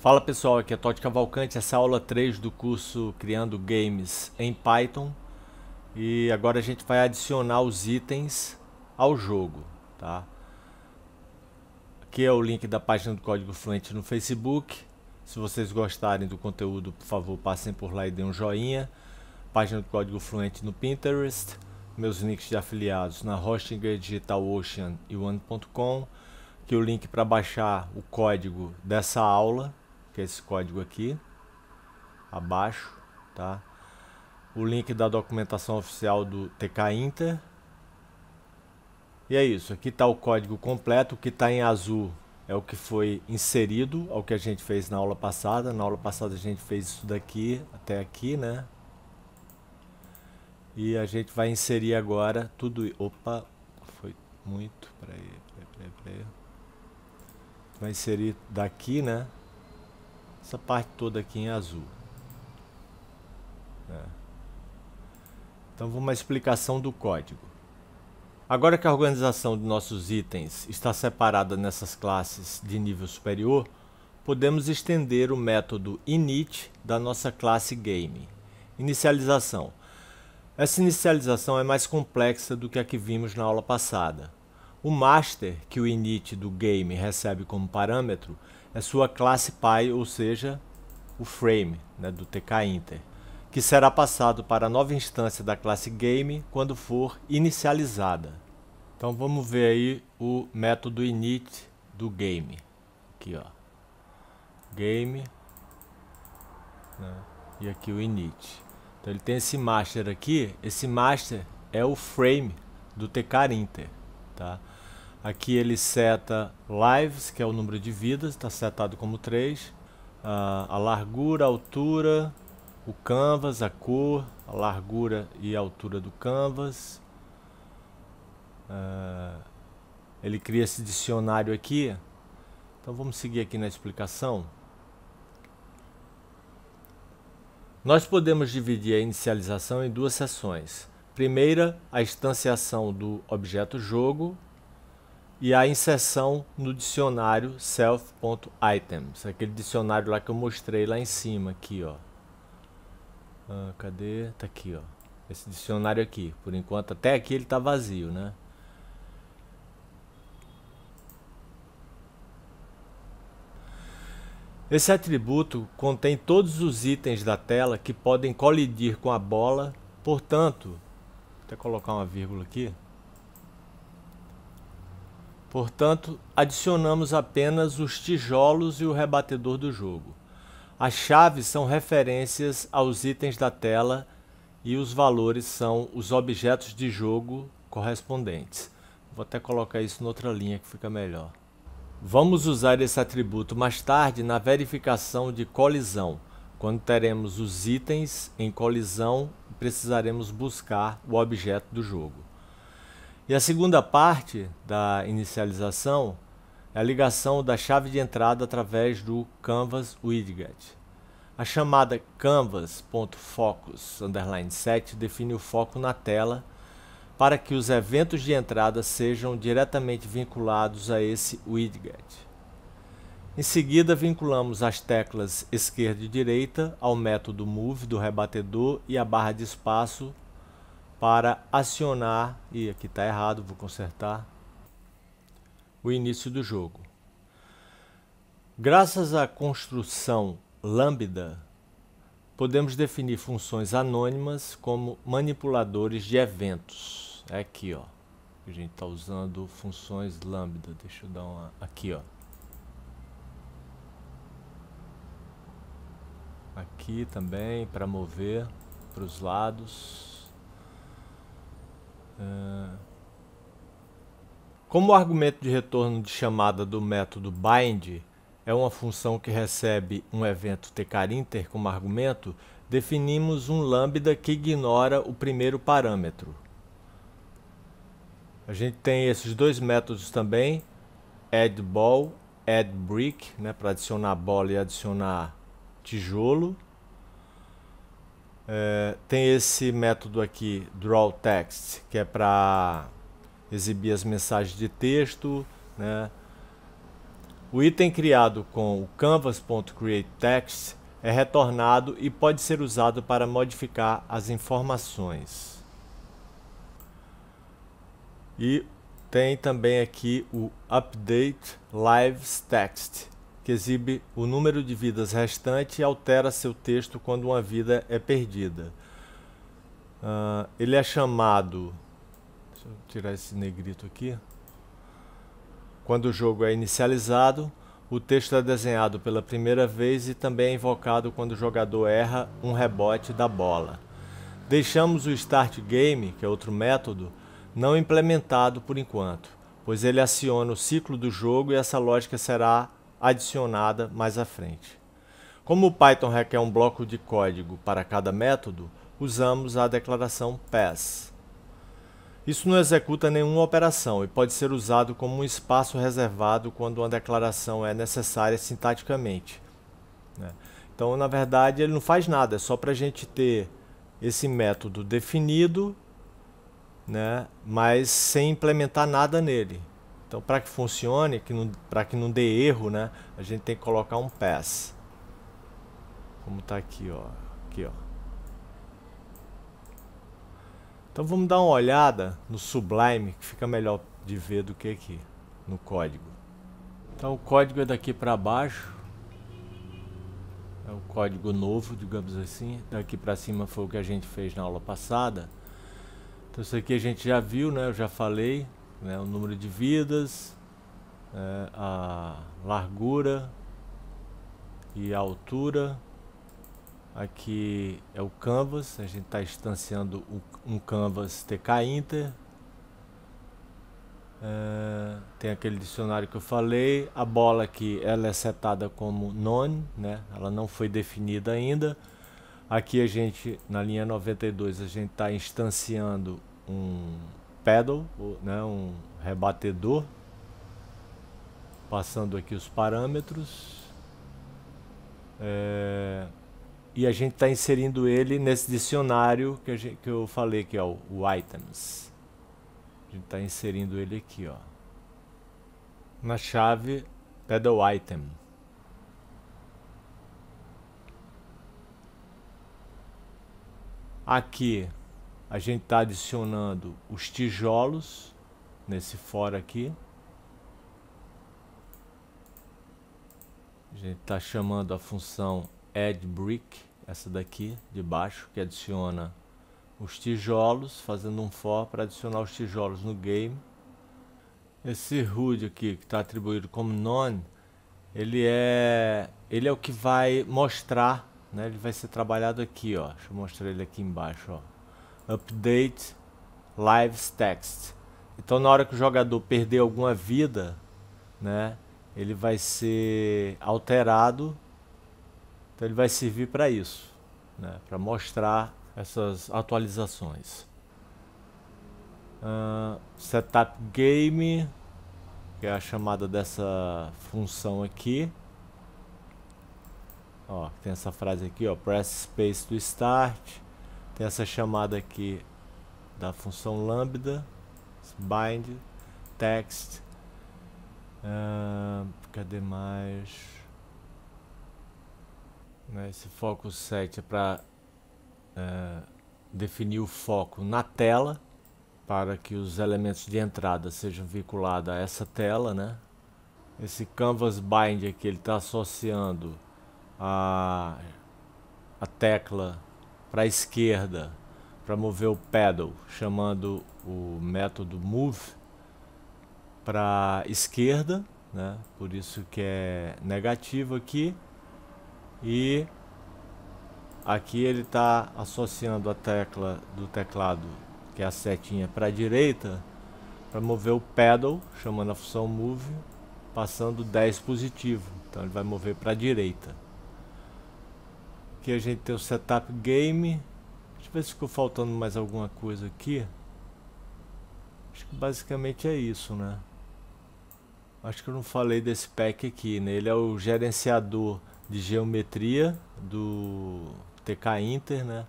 Fala pessoal, aqui é Totti Cavalcante, essa é a aula 3 do curso Criando Games em Python e agora a gente vai adicionar os itens ao jogo, tá? Aqui é o link da página do Código Fluente no Facebook, se vocês gostarem do conteúdo, por favor, passem por lá e dêem um joinha. Página do Código Fluente no Pinterest, meus links de afiliados na Hostinger, Digital Ocean e One.com, que é o link para baixar o código dessa aula que é esse código aqui, abaixo, tá? O link da documentação oficial do TK Inter. E é isso, aqui está o código completo, o que está em azul é o que foi inserido ao é que a gente fez na aula passada. Na aula passada a gente fez isso daqui até aqui, né? E a gente vai inserir agora tudo... Opa, foi muito... Peraí, peraí, peraí, peraí. Vai inserir daqui, né? Essa parte toda aqui em azul. É. Então vamos explicação do código. Agora que a organização de nossos itens está separada nessas classes de nível superior, podemos estender o método init da nossa classe game. Inicialização. Essa inicialização é mais complexa do que a que vimos na aula passada. O master, que o init do game recebe como parâmetro, a sua classe pai, ou seja, o frame né, do TKinter, que será passado para a nova instância da classe Game quando for inicializada. Então vamos ver aí o método init do game. Aqui ó, game, né, e aqui o init. Então ele tem esse master aqui, esse master é o frame do TKinter, tá? Aqui ele seta lives, que é o número de vidas, está setado como 3. Ah, a largura, a altura, o canvas, a cor, a largura e a altura do canvas. Ah, ele cria esse dicionário aqui. Então vamos seguir aqui na explicação. Nós podemos dividir a inicialização em duas seções. Primeira, a instanciação do objeto jogo e a inserção no dicionário self.items, aquele dicionário lá que eu mostrei lá em cima, aqui ó. Ah, cadê? Tá aqui ó. Esse dicionário aqui, por enquanto até aqui ele tá vazio, né? Esse atributo contém todos os itens da tela que podem colidir com a bola, portanto, vou até colocar uma vírgula aqui. Portanto, adicionamos apenas os tijolos e o rebatedor do jogo. As chaves são referências aos itens da tela e os valores são os objetos de jogo correspondentes. Vou até colocar isso em outra linha que fica melhor. Vamos usar esse atributo mais tarde na verificação de colisão, quando teremos os itens em colisão e precisaremos buscar o objeto do jogo. E a segunda parte da inicialização é a ligação da chave de entrada através do Canvas Widget. A chamada canvas.focus define o foco na tela para que os eventos de entrada sejam diretamente vinculados a esse widget. Em seguida, vinculamos as teclas esquerda e direita ao método move do rebatedor e a barra de espaço para acionar, e aqui está errado, vou consertar, o início do jogo. Graças à construção lambda, podemos definir funções anônimas como manipuladores de eventos. É aqui, ó. A gente está usando funções lambda. Deixa eu dar uma... Aqui, ó. Aqui também, para mover para os lados. Ah, como o argumento de retorno de chamada do método bind é uma função que recebe um evento Tkinter como argumento, definimos um lambda que ignora o primeiro parâmetro. A gente tem esses dois métodos também, addBall, addBrick, né, para adicionar bola e adicionar tijolo. É, tem esse método aqui, draw text, que é para exibir as mensagens de texto. Né? O item criado com o canvas.createText é retornado e pode ser usado para modificar as informações. E tem também aqui o update lives text, que exibe o número de vidas restante e altera seu texto quando uma vida é perdida. Uh, ele é chamado. Deixa eu tirar esse negrito aqui. Quando o jogo é inicializado, o texto é desenhado pela primeira vez e também é invocado quando o jogador erra um rebote da bola. Deixamos o Start Game, que é outro método, não implementado por enquanto, pois ele aciona o ciclo do jogo e essa lógica será adicionada mais à frente. Como o Python requer um bloco de código para cada método, usamos a declaração pass. Isso não executa nenhuma operação e pode ser usado como um espaço reservado quando uma declaração é necessária sintaticamente. Né? Então, na verdade, ele não faz nada, é só para a gente ter esse método definido, né, mas sem implementar nada nele. Então, para que funcione, para que não dê erro, né, a gente tem que colocar um pass. Como está aqui, ó. Aqui, ó. Então vamos dar uma olhada no Sublime, que fica melhor de ver do que aqui, no código. Então o código é daqui para baixo. É o código novo, digamos assim. Daqui para cima foi o que a gente fez na aula passada. Então isso aqui a gente já viu, né? Eu já falei né, o número de vidas, é, a largura e a altura. Aqui é o canvas, a gente está instanciando um canvas TK Inter. É, tem aquele dicionário que eu falei. A bola aqui ela é setada como none, né? ela não foi definida ainda. Aqui a gente, na linha 92, a gente está instanciando um, pedal, né, um rebatedor. Passando aqui os parâmetros. É, e a gente está inserindo ele nesse dicionário que, gente, que eu falei que é o, o items. A gente está inserindo ele aqui, ó. Na chave pedal item. Aqui a gente está adicionando os tijolos nesse fora aqui. A gente está chamando a função add brick, essa daqui de baixo, que adiciona os tijolos, fazendo um for para adicionar os tijolos no game. Esse HUD aqui, que está atribuído como none, ele é, ele é o que vai mostrar, né? ele vai ser trabalhado aqui, ó. deixa eu mostrar ele aqui embaixo. Ó update lives text. Então na hora que o jogador perder alguma vida, né, ele vai ser alterado. Então ele vai servir para isso, né, para mostrar essas atualizações. Uh, setup game, que é a chamada dessa função aqui. Ó, tem essa frase aqui, ó, press space to start tem essa chamada aqui da função lambda, bind, text, uh, cadê mais? Né, esse foco set é para uh, definir o foco na tela para que os elementos de entrada sejam vinculados a essa tela, né? Esse canvas bind aqui ele está associando a, a tecla para a esquerda para mover o pedal, chamando o método move para esquerda, né? Por isso que é negativo aqui. E aqui ele está associando a tecla do teclado, que é a setinha para a direita, para mover o pedal, chamando a função move, passando 10 positivo. Então ele vai mover para a direita. Aqui a gente tem o setup game. Deixa eu ver se ficou faltando mais alguma coisa aqui. Acho que basicamente é isso, né? Acho que eu não falei desse pack aqui, né? Ele é o gerenciador de geometria do TK Inter, né?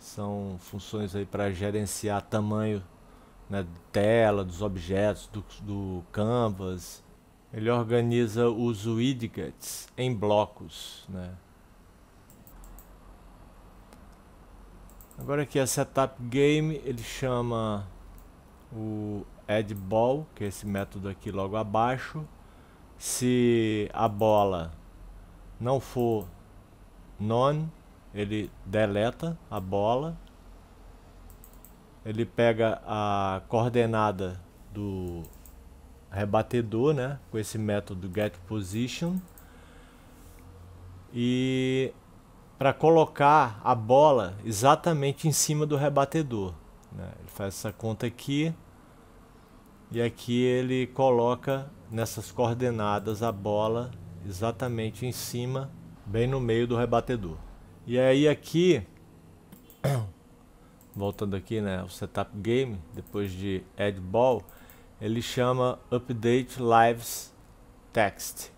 São funções aí para gerenciar tamanho né, da tela, dos objetos, do, do canvas. Ele organiza os widgets em blocos, né? Agora aqui é a setup game, ele chama o add ball, que é esse método aqui logo abaixo. Se a bola não for non ele deleta a bola. Ele pega a coordenada do rebatedor, né, com esse método getPosition. E para colocar a bola exatamente em cima do rebatedor. Né? Ele faz essa conta aqui e aqui ele coloca nessas coordenadas a bola exatamente em cima, bem no meio do rebatedor. E aí aqui, voltando aqui, né, o setup game, depois de add ball, ele chama update lives text.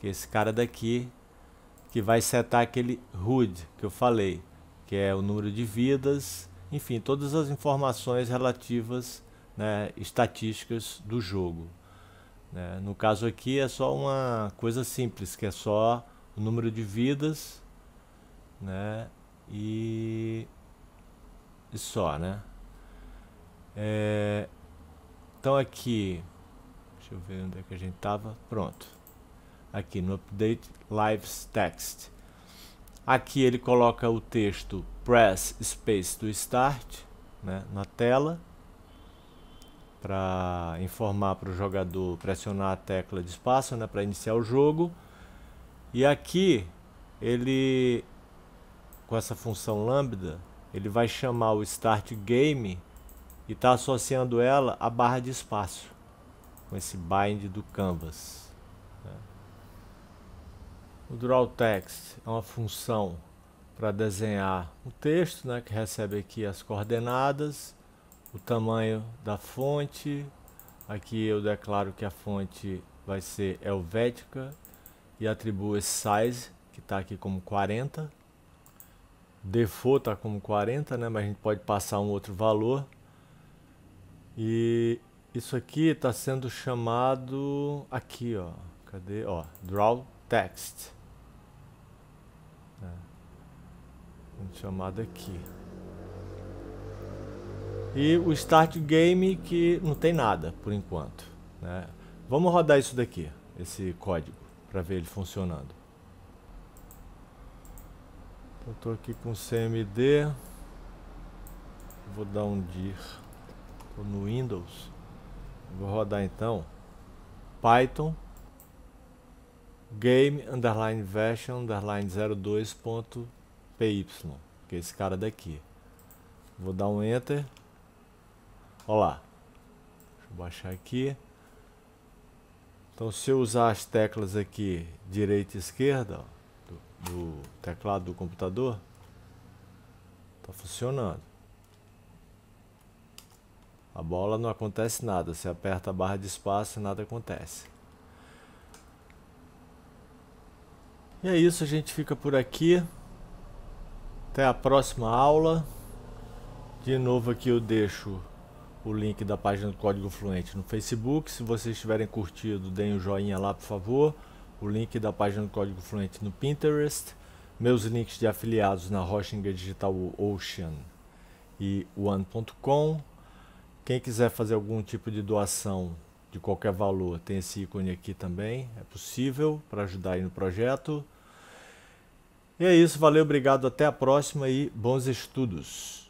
Que esse cara daqui que vai setar aquele HUD que eu falei, que é o número de vidas, enfim, todas as informações relativas, né, estatísticas do jogo. Né? No caso aqui é só uma coisa simples, que é só o número de vidas, né, e, e só, né. É, então aqui, deixa eu ver onde é que a gente estava, pronto aqui no Update Lives Text. Aqui ele coloca o texto Press Space to Start né, na tela para informar para o jogador pressionar a tecla de espaço né, para iniciar o jogo. E aqui ele com essa função lambda, ele vai chamar o start game e está associando ela à barra de espaço com esse bind do canvas. O draw text é uma função para desenhar o texto, né, que recebe aqui as coordenadas, o tamanho da fonte. Aqui eu declaro que a fonte vai ser helvética e atribuo esse size, que está aqui como 40. Default está como 40, né, mas a gente pode passar um outro valor. E isso aqui está sendo chamado aqui, ó. Cadê? Ó, draw text. chamada aqui. E o start game que não tem nada por enquanto. Né? Vamos rodar isso daqui, esse código, para ver ele funcionando. Então, estou aqui com CMD. Vou dar um dir. no Windows. Vou rodar então Python game underline version underline 02. PY, que é esse cara daqui. Vou dar um Enter. Olha lá. Deixa eu baixar aqui. Então, se eu usar as teclas aqui, direita e esquerda, ó, do, do teclado do computador, tá funcionando. A bola não acontece nada. Você aperta a barra de espaço e nada acontece. E é isso, a gente fica por aqui. Até a próxima aula. De novo aqui eu deixo o link da página do Código Fluente no Facebook. Se vocês tiverem curtido, deem o um joinha lá, por favor. O link da página do Código Fluente no Pinterest. Meus links de afiliados na Rochinger Digital Ocean e One.com. Quem quiser fazer algum tipo de doação de qualquer valor, tem esse ícone aqui também. É possível para ajudar aí no projeto. E é isso, valeu, obrigado, até a próxima e bons estudos.